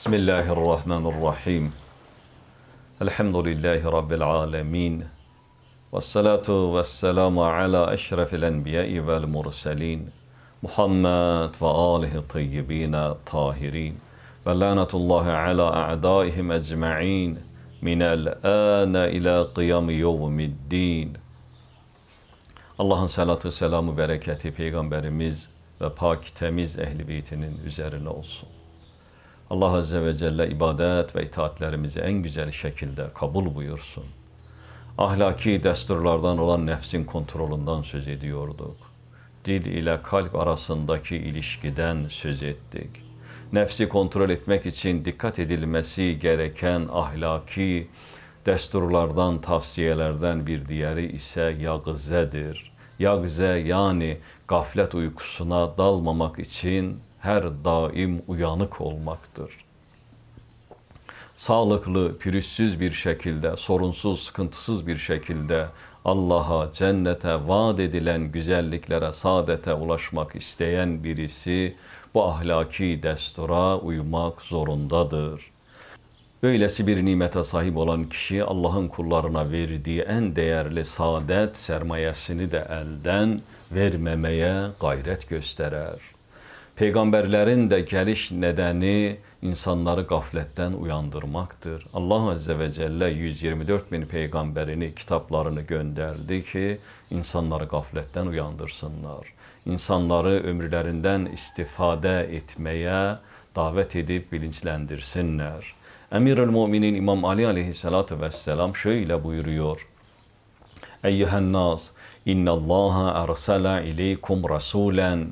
بسم الله الرحمن الرحيم الحمد لله رب العالمين والصلاة والسلام على أشرف الأنبياء والمرسلين محمد وآله الطيبين الطاهرين ولعنة الله على أعدائهم أجمعين من الآن إلى قيام يوم الدين الله صلاة والسلام وبركاته في Peygamberimiz ve وباك تميز أهل beytinin üzerine olsun. Allah Azze ve Celle ibadet ve itaatlerimizi en güzel şekilde kabul buyursun. Ahlaki desturlardan olan nefsin kontrolünden söz ediyorduk. Dil ile kalp arasındaki ilişkiden söz ettik. Nefsi kontrol etmek için dikkat edilmesi gereken ahlaki desturlardan, tavsiyelerden bir diğeri ise yagzedir. Yagze yani gaflet uykusuna dalmamak için her daim uyanık olmaktır. Sağlıklı, pürüzsüz bir şekilde, sorunsuz, sıkıntısız bir şekilde Allah'a, cennete vaat edilen güzelliklere, saadete ulaşmak isteyen birisi bu ahlaki destura uymak zorundadır. Böylesi bir nimete sahip olan kişi Allah'ın kullarına verdiği en değerli saadet sermayesini de elden vermemeye gayret gösterer. Peyğəmbərlərin də gəliş nədəni insanları qaflətdən uyandırmaqdır. Allah Azze və Cəllə 124 min peyğəmbərini, kitablarını göndərdi ki, insanları qaflətdən uyandırsınlar. İnsanları ömürlərindən istifadə etməyə davət edib bilincləndirsinlər. Əmirül Müminin İmam Ali aleyhissalatu vesselam şöyle buyuruyor. Eyyühen nas, innallaha ersala ileykum rasulen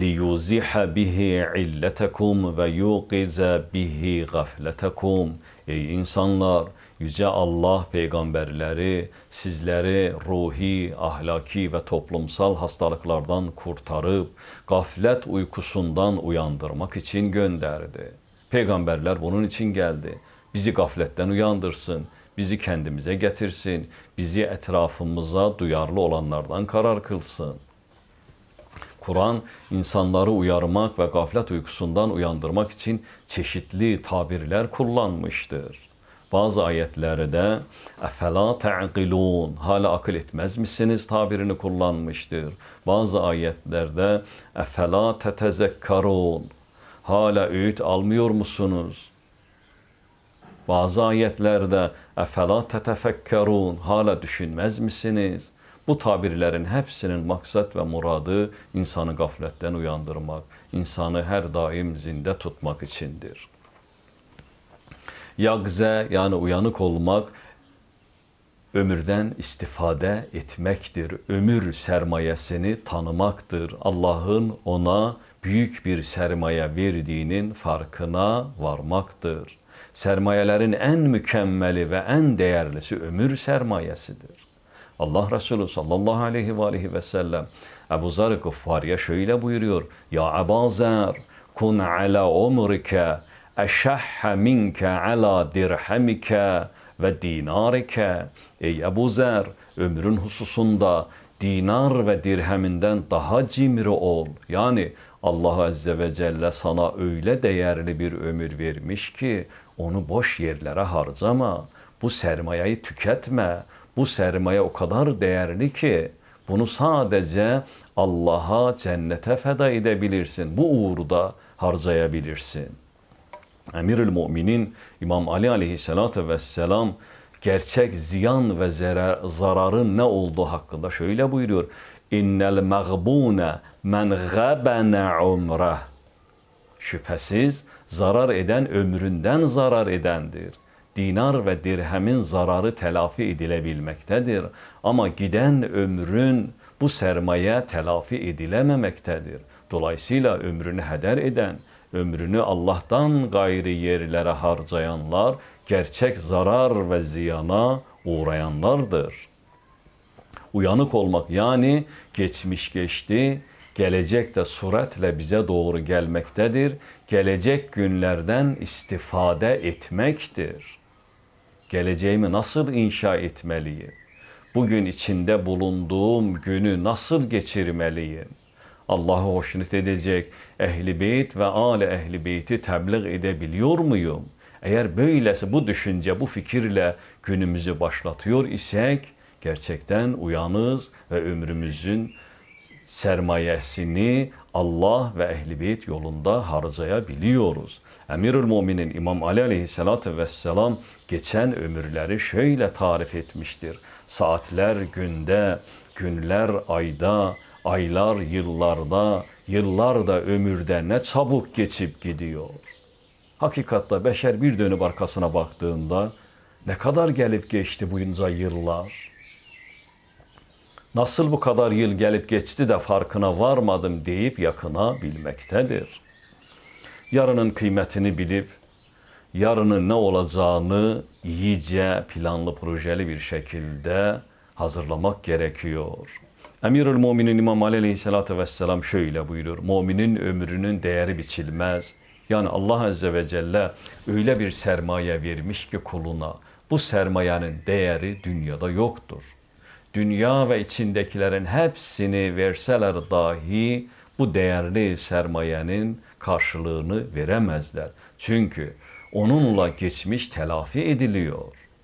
ليوزح به illetakum ve yuqiza bihi gafletakum. Ey insanlar, Yüce Allah peyğəmbərləri sizləri ruhi, ahlaki və toplumsal hastalıqlardan qurtarıb, qaflət uykusundan uyandırmaq üçün göndərdi. Peyğəmbərlər bunun üçün gəldi. Bizi qaflətdən uyandırsın, bizi kəndimizə gətirsin, bizi ətrafımıza duyarlı olanlardan qarar qılsın. Kur'an insanları uyarmak ve gaflet uykusundan uyandırmak için çeşitli tabirler kullanmıştır. Bazı ayetlerde "Efela ta'qilun" hala akıl etmez misiniz tabirini kullanmıştır. Bazı ayetlerde "Efela tetezekkarun" hala öğüt almıyor musunuz? Bazı ayetlerde "Efela tetefekkarun" hala düşünmez misiniz? Bu tabirlerin hepsinin maksat ve muradı insanı gafletten uyandırmak, insanı her daim zinde tutmak içindir. Yagze yani uyanık olmak ömürden istifade etmektir. Ömür sermayesini tanımaktır. Allah'ın ona büyük bir sermaye verdiğinin farkına varmaktır. Sermayelerin en mükemmeli ve en değerlisi ömür sermayesidir. Allah Resulü sallallahu aleyhi ve aleyhi ve sellem Ebu Zar Kuffari'ye şöyle buyuruyor. Ya Ebu Zar kun ala umrike eşehhe minke ala dirhemike ve dinarike. Ey Ebu Zer ömrün hususunda dinar ve dirheminden daha cimri ol. Yani Allah Azze ve Celle sana öyle değerli bir ömür vermiş ki onu boş yerlere harcama. Bu sermayeyi tüketme. Bu sermaye o kadar değerli ki bunu sadece Allah'a, cennete feda edebilirsin. Bu uğurda harcayabilirsin. Emirül Mu'minin İmam Ali aleyhissalatü vesselam gerçek ziyan ve zarar, zararın ne olduğu hakkında şöyle buyuruyor. İnnel mağbune men gabene umrah. Şüphesiz zarar eden ömründen zarar edendir dinar ve dirhemin zararı telafi edilebilmektedir. Ama giden ömrün bu sermaye telafi edilememektedir. Dolayısıyla ömrünü heder eden, ömrünü Allah'tan gayri yerlere harcayanlar gerçek zarar ve ziyana uğrayanlardır. Uyanık olmak yani geçmiş geçti, gelecek de suretle bize doğru gelmektedir. Gelecek günlerden istifade etmektir. Geleceğimi nasıl inşa etmeliyim? Bugün içinde bulunduğum günü nasıl geçirmeliyim? Allah'ı hoşnut edecek ehli beyt ve âle ehli beyti tebliğ edebiliyor muyum? Eğer böylesi bu düşünce, bu fikirle günümüzü başlatıyor isek gerçekten uyanız ve ömrümüzün sermayesini Allah ve ehli beyt yolunda harcayabiliyoruz. Emirül muminin İmam Ali Aleyhisselatü Vesselam geçen ömürleri şöyle tarif etmiştir. Saatler günde, günler ayda, aylar yıllarda, yıllar da ömürde ne çabuk geçip gidiyor. Hakikatta beşer bir dönüp arkasına baktığında ne kadar gelip geçti bunca yıllar. Nasıl bu kadar yıl gelip geçti de farkına varmadım deyip yakına bilmektedir. Yarının kıymetini bilip yarının ne olacağını iyice planlı projeli bir şekilde hazırlamak gerekiyor. Emirül Muminin İmam Ali Aleyhisselatü Vesselam şöyle buyurur. Muminin ömrünün değeri biçilmez. Yani Allah Azze ve Celle öyle bir sermaye vermiş ki kuluna. Bu sermayenin değeri dünyada yoktur. Dünya ve içindekilerin hepsini verseler dahi bu değerli sermayenin karşılığını veremezler. Çünkü onunla geçmiş telafi ediliyor.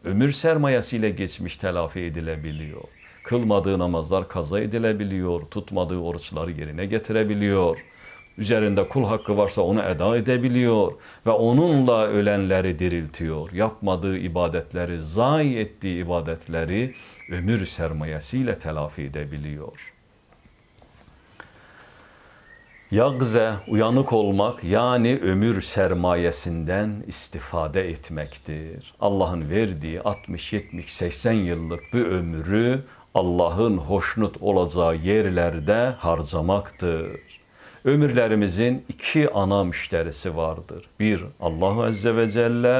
Ömür sermayesiyle geçmiş telafi edilebiliyor. Kılmadığı namazlar kaza edilebiliyor, tutmadığı oruçları yerine getirebiliyor. Üzerinde kul hakkı varsa onu eda edebiliyor ve onunla ölenleri diriltiyor. Yapmadığı ibadetleri, zayi ettiği ibadetleri ömür sermayesiyle telafi edebiliyor.'' Yağzə uyanıq olmaq, yəni ömür sərmayəsindən istifadə etməkdir. Allahın verdiyi 60, 70, 80 illik bu ömrü Allahın xoşnut olacağı yerlərdə harcamaqdır. Ömürlərimizin iki ana müştərisi vardır. Bir, Allahu Əzzə və Cəllə,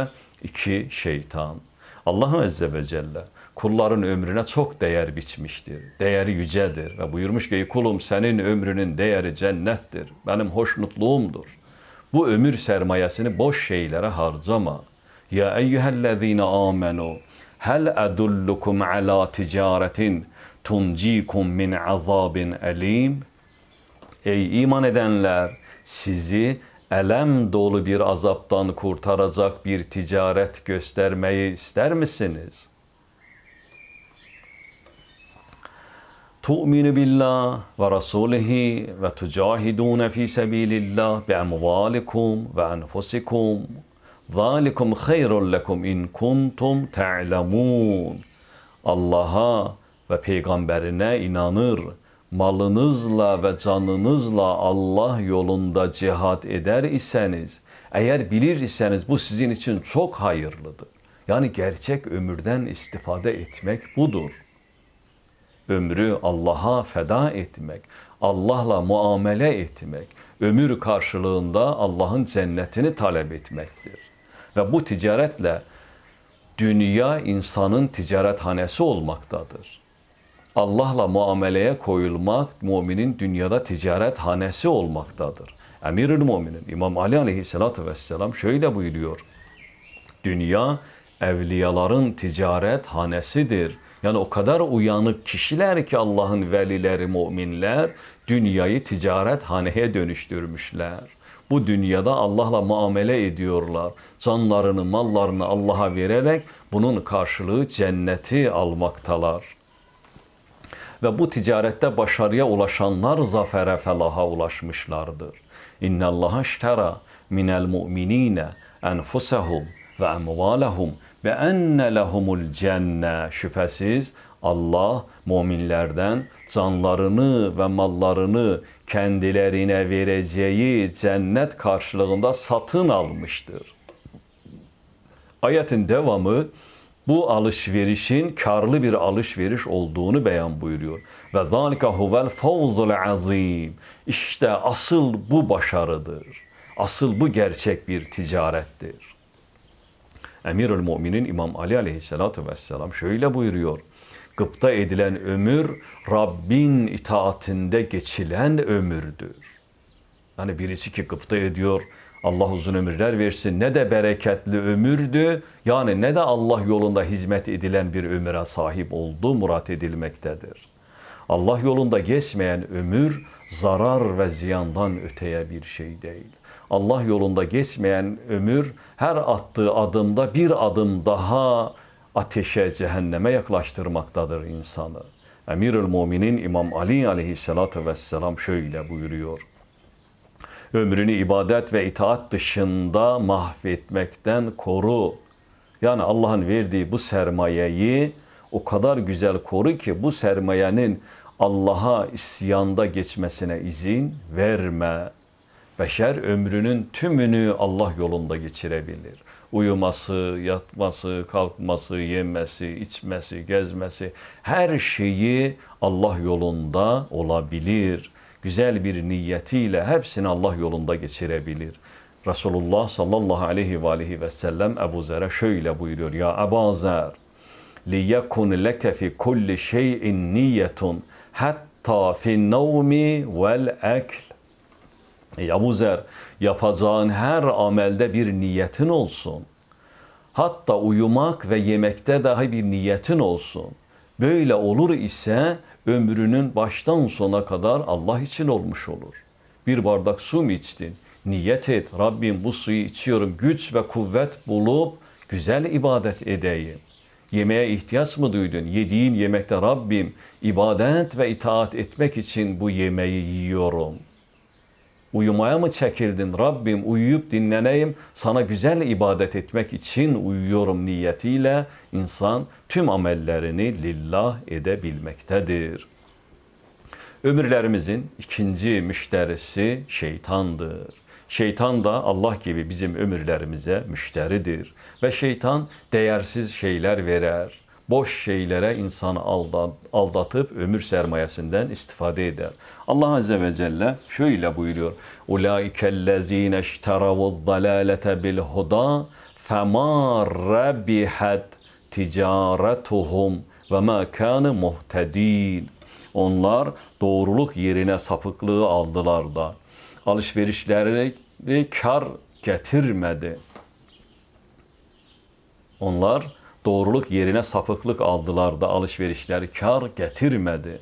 iki, şeytan. Allahu Əzzə və Cəllə kulların ömrüne çok değer biçmiştir. Değeri yücedir ve buyurmuş ki kulum senin ömrünün değeri cennettir. Benim hoşnutluğumdur. Bu ömür sermayesini boş şeylere harcama. Ya eyyühellezine amenu hel edullukum ala ticaretin tuncikum min azabin elim. Ey iman edenler sizi elem dolu bir azaptan kurtaracak bir ticaret göstermeyi ister misiniz?'' تؤمن بالله ورسوله وتجاهدون في سبيل الله بأموالكم وأنفسكم ذَٰلِكُمْ خير لكم إن كنتم تعلمون الله ve peygamberine inanır, malınızla ve canınızla Allah yolunda cihat eder iseniz, eğer bilir iseniz bu sizin için çok hayırlıdır. Yani gerçek ömürden istifade etmek budur ömrü Allah'a feda etmek, Allah'la muamele etmek, ömür karşılığında Allah'ın cennetini talep etmektir. Ve bu ticaretle dünya insanın ticarethanesi olmaktadır. Allah'la muameleye koyulmak müminin dünyada ticaret hanesi olmaktadır. Emirül Müminin İmam Ali Aleyhisselatü Vesselam şöyle buyuruyor. Dünya evliyaların ticaret hanesidir. Yani o kadar uyanık kişiler ki Allah'ın velileri, müminler dünyayı ticaret haneye dönüştürmüşler. Bu dünyada Allah'la muamele ediyorlar. Canlarını, mallarını Allah'a vererek bunun karşılığı cenneti almaktalar. Ve bu ticarette başarıya ulaşanlar zafere, felaha ulaşmışlardır. İnne Allaha iştera minel mu'minine enfusahum ve emvalahum ve enne lehumul cenne şüphesiz Allah müminlerden canlarını ve mallarını kendilerine vereceği cennet karşılığında satın almıştır. Ayetin devamı bu alışverişin karlı bir alışveriş olduğunu beyan buyuruyor. Ve zalika huvel fawzul azim. İşte asıl bu başarıdır. Asıl bu gerçek bir ticarettir. Emirül Mu'minin İmam Ali aleyhissalatü vesselam şöyle buyuruyor. Gıpta edilen ömür Rabbin itaatinde geçilen ömürdür. Yani birisi ki gıpta ediyor, Allah uzun ömürler versin. Ne de bereketli ömürdü. Yani ne de Allah yolunda hizmet edilen bir ömüre sahip oldu murat edilmektedir. Allah yolunda geçmeyen ömür zarar ve ziyandan öteye bir şey değil. Allah yolunda geçmeyen ömür her attığı adımda bir adım daha ateşe, cehenneme yaklaştırmaktadır insanı. Emirül Muminin İmam Ali aleyhissalatü vesselam şöyle buyuruyor. Ömrünü ibadet ve itaat dışında mahvetmekten koru. Yani Allah'ın verdiği bu sermayeyi o kadar güzel koru ki bu sermayenin Allah'a isyanda geçmesine izin verme. Beşer ömrünün tümünü Allah yolunda geçirebilir. Uyuması, yatması, kalkması, yemesi, içmesi, gezmesi her şeyi Allah yolunda olabilir. Güzel bir niyetiyle hepsini Allah yolunda geçirebilir. Resulullah sallallahu aleyhi ve aleyhi ve sellem Ebu Zer'e şöyle buyuruyor. Ya Ebu Zer, لِيَكُنْ لَكَ فِي كُلِّ شَيْءٍ نِيَّةٌ حَتَّى فِي النَّوْمِ وَالْاَكْلِ Ebu Zer yapacağın her amelde bir niyetin olsun. Hatta uyumak ve yemekte dahi bir niyetin olsun. Böyle olur ise ömrünün baştan sona kadar Allah için olmuş olur. Bir bardak su mu içtin? Niyet et. Rabbim bu suyu içiyorum. Güç ve kuvvet bulup güzel ibadet edeyim. Yemeğe ihtiyaç mı duydun? Yediğin yemekte Rabbim ibadet ve itaat etmek için bu yemeği yiyorum.'' Uyumaya mı çekirdin Rabbim uyuyup dinleneyim sana güzel ibadet etmek için uyuyorum niyetiyle insan tüm amellerini lillah edebilmektedir. Ömürlerimizin ikinci müşterisi şeytandır. Şeytan da Allah gibi bizim ömürlerimize müşteridir ve şeytan değersiz şeyler verer boş şeylere insanı aldatıp ömür sermayesinden istifade eder. Allah Azze ve Celle şöyle buyuruyor. اُولَٰئِكَ الَّذ۪ينَ اشْتَرَوُ الضَّلَالَةَ بِالْهُدَى فَمَا رَبِحَتْ ticaretuhum ve ma kana muhtedin. Onlar doğruluk yerine sapıklığı aldılar da alışverişleri kar getirmedi. Onlar Doğruluk yerine sapıklık aldılar da alışverişler kar getirmedi.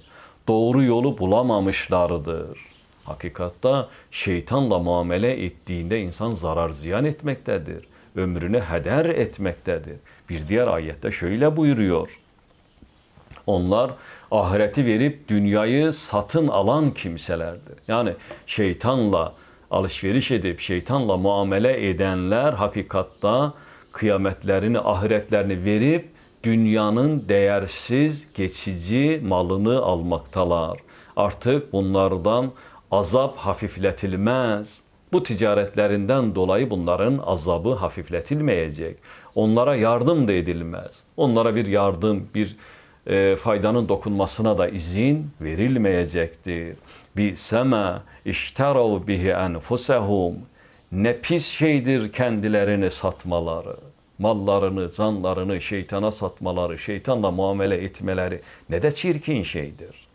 Doğru yolu bulamamışlardır. Hakikatta şeytanla muamele ettiğinde insan zarar ziyan etmektedir. Ömrünü heder etmektedir. Bir diğer ayette şöyle buyuruyor. Onlar ahireti verip dünyayı satın alan kimselerdir. Yani şeytanla alışveriş edip şeytanla muamele edenler hakikatta kıyametlerini, ahiretlerini verip dünyanın değersiz, geçici malını almaktalar. Artık bunlardan azap hafifletilmez. Bu ticaretlerinden dolayı bunların azabı hafifletilmeyecek. Onlara yardım da edilmez. Onlara bir yardım, bir e, faydanın dokunmasına da izin verilmeyecektir. Bi sema işterav bihi enfusehum ne pis şeydir kendilerini satmaları, mallarını, canlarını şeytana satmaları, şeytanla muamele etmeleri ne de çirkin şeydir.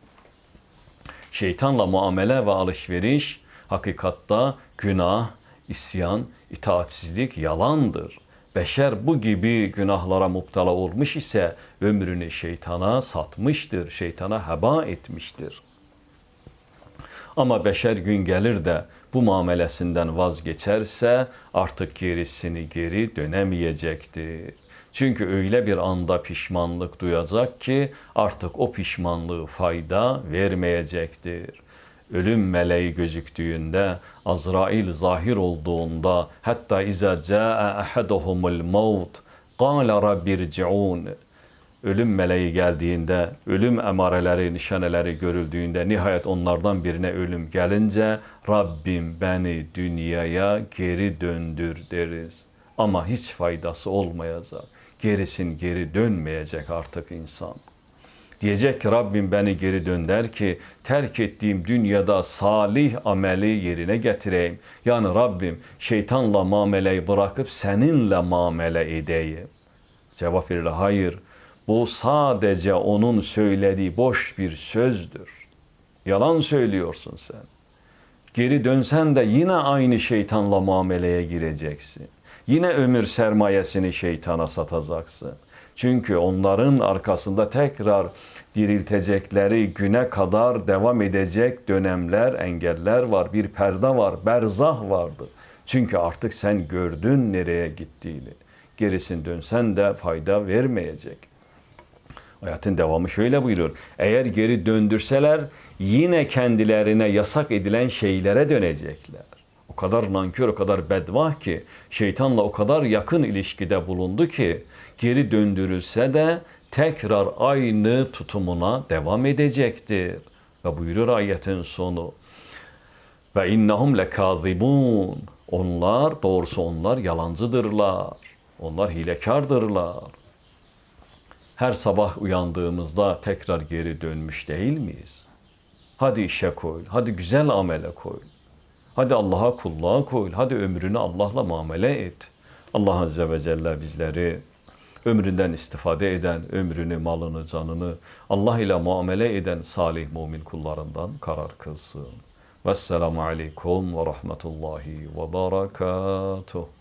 Şeytanla muamele ve alışveriş hakikatta günah, isyan, itaatsizlik yalandır. Beşer bu gibi günahlara muptala olmuş ise ömrünü şeytana satmıştır, şeytana heba etmiştir. Ama beşer gün gelir de bu müameləsindən vaz keçərsə, artıq gerisini geri dönəməyəcəkdir. Çünki öylə bir anda pişmanlıq duyacaq ki, artıq o pişmanlığı fayda verməyəcəkdir. Ölüm mələyi gözüktüyündə, Azrail zahir olduğunda, hətta izə cəə əhəduhumul maut, qala rabbirciun. ölüm meleği geldiğinde, ölüm emareleri, nişaneleri görüldüğünde, nihayet onlardan birine ölüm gelince, Rabbim beni dünyaya geri döndür deriz. Ama hiç faydası olmayacak. Gerisin geri dönmeyecek artık insan. Diyecek ki Rabbim beni geri dönder ki terk ettiğim dünyada salih ameli yerine getireyim. Yani Rabbim şeytanla mameleyi bırakıp seninle mamele edeyim. Cevap verir hayır bu sadece onun söylediği boş bir sözdür. Yalan söylüyorsun sen. Geri dönsen de yine aynı şeytanla muameleye gireceksin. Yine ömür sermayesini şeytana satacaksın. Çünkü onların arkasında tekrar diriltecekleri güne kadar devam edecek dönemler, engeller var. Bir perde var, berzah vardı. Çünkü artık sen gördün nereye gittiğini. Gerisin dönsen de fayda vermeyecek.'' Ayetin devamı şöyle buyuruyor. Eğer geri döndürseler yine kendilerine yasak edilen şeylere dönecekler. O kadar nankör, o kadar bedvah ki şeytanla o kadar yakın ilişkide bulundu ki geri döndürülse de tekrar aynı tutumuna devam edecektir. Ve buyurur ayetin sonu. Ve innahum lekazibun. Onlar doğrusu onlar yalancıdırlar. Onlar hilekardırlar her sabah uyandığımızda tekrar geri dönmüş değil miyiz? Hadi işe koyul, hadi güzel amele koyul. Hadi Allah'a kulluğa koyul, hadi ömrünü Allah'la muamele et. Allah Azze ve Celle bizleri ömründen istifade eden, ömrünü, malını, canını Allah ile muamele eden salih mumin kullarından karar kılsın. Vesselamu aleykum ve rahmetullahi ve berekatuhu.